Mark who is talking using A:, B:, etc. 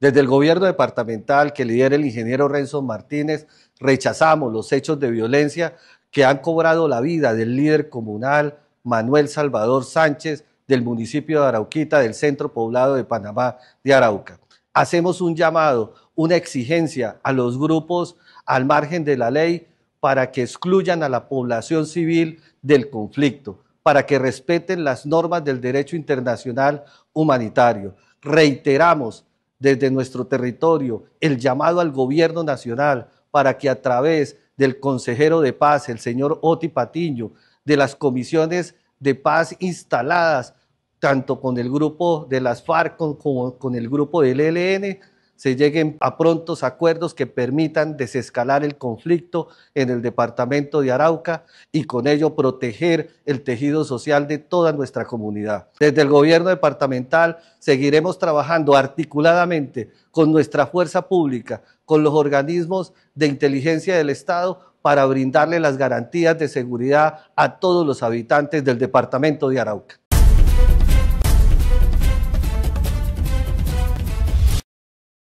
A: Desde el gobierno departamental que lidera el ingeniero Renzo Martínez, rechazamos los hechos de violencia que han cobrado la vida del líder comunal Manuel Salvador Sánchez del municipio de Arauquita, del centro poblado de Panamá de Arauca. Hacemos un llamado, una exigencia a los grupos al margen de la ley para que excluyan a la población civil del conflicto, para que respeten las normas del derecho internacional humanitario. Reiteramos desde nuestro territorio el llamado al gobierno nacional para que a través del consejero de paz, el señor Oti Patiño, de las comisiones de paz instaladas tanto con el grupo de las FARC como con el grupo del ELN, se lleguen a prontos acuerdos que permitan desescalar el conflicto en el departamento de Arauca y con ello proteger el tejido social de toda nuestra comunidad. Desde el gobierno departamental seguiremos trabajando articuladamente con nuestra fuerza pública, con los organismos de inteligencia del Estado para brindarle las garantías de seguridad a todos los habitantes del departamento de Arauca.